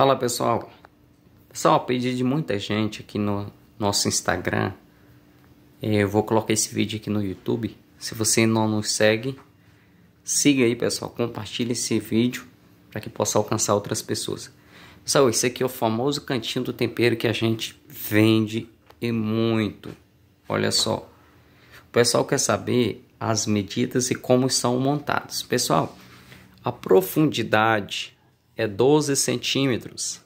Fala pessoal, pessoal, a pedido de muita gente aqui no nosso Instagram, eh, eu vou colocar esse vídeo aqui no YouTube. Se você não nos segue, siga aí pessoal, compartilhe esse vídeo para que possa alcançar outras pessoas. Pessoal, esse aqui é o famoso cantinho do tempero que a gente vende e muito. Olha só, o pessoal quer saber as medidas e como são montados. Pessoal, a profundidade é 12 centímetros,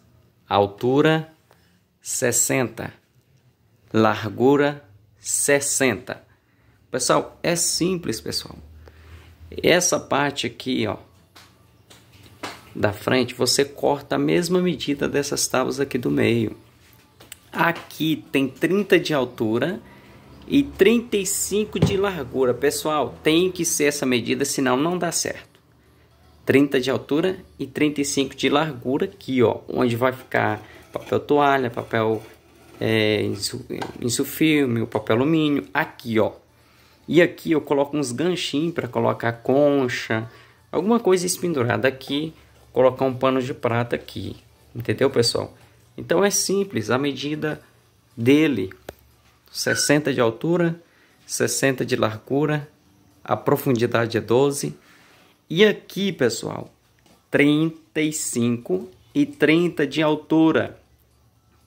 altura 60, largura 60. Pessoal, é simples, pessoal. Essa parte aqui, ó, da frente, você corta a mesma medida dessas tábuas aqui do meio. Aqui tem 30 de altura e 35 de largura. Pessoal, tem que ser essa medida, senão não dá certo. 30 de altura e 35 de largura aqui, ó, onde vai ficar papel toalha, papel é, insufilme, o papel alumínio, aqui, ó. E aqui eu coloco uns ganchinhos para colocar concha, alguma coisa espendurada aqui, colocar um pano de prata aqui, entendeu, pessoal? Então é simples, a medida dele, 60 de altura, 60 de largura, a profundidade é 12 e aqui, pessoal, 35 e 30 de altura,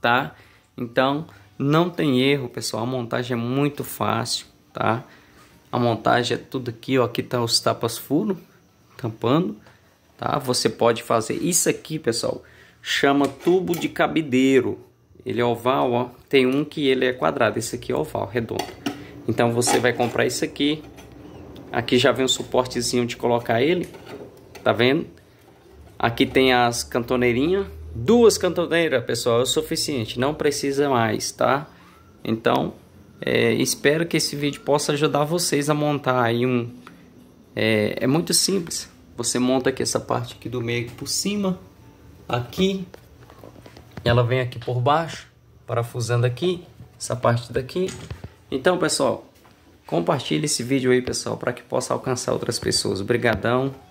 tá? Então, não tem erro, pessoal. A montagem é muito fácil, tá? A montagem é tudo aqui, ó. Aqui tá os tapas furo, tampando, tá? Você pode fazer isso aqui, pessoal. Chama tubo de cabideiro. Ele é oval, ó. Tem um que ele é quadrado. Esse aqui é oval, redondo. Então, você vai comprar isso aqui Aqui já vem um suportezinho de colocar ele. Tá vendo? Aqui tem as cantoneirinhas. Duas cantoneiras, pessoal, é o suficiente. Não precisa mais, tá? Então, é, espero que esse vídeo possa ajudar vocês a montar aí um... É, é muito simples. Você monta aqui essa parte aqui do meio por cima. Aqui. Ela vem aqui por baixo. Parafusando aqui. Essa parte daqui. Então, pessoal, Compartilhe esse vídeo aí, pessoal, para que possa alcançar outras pessoas. Obrigadão.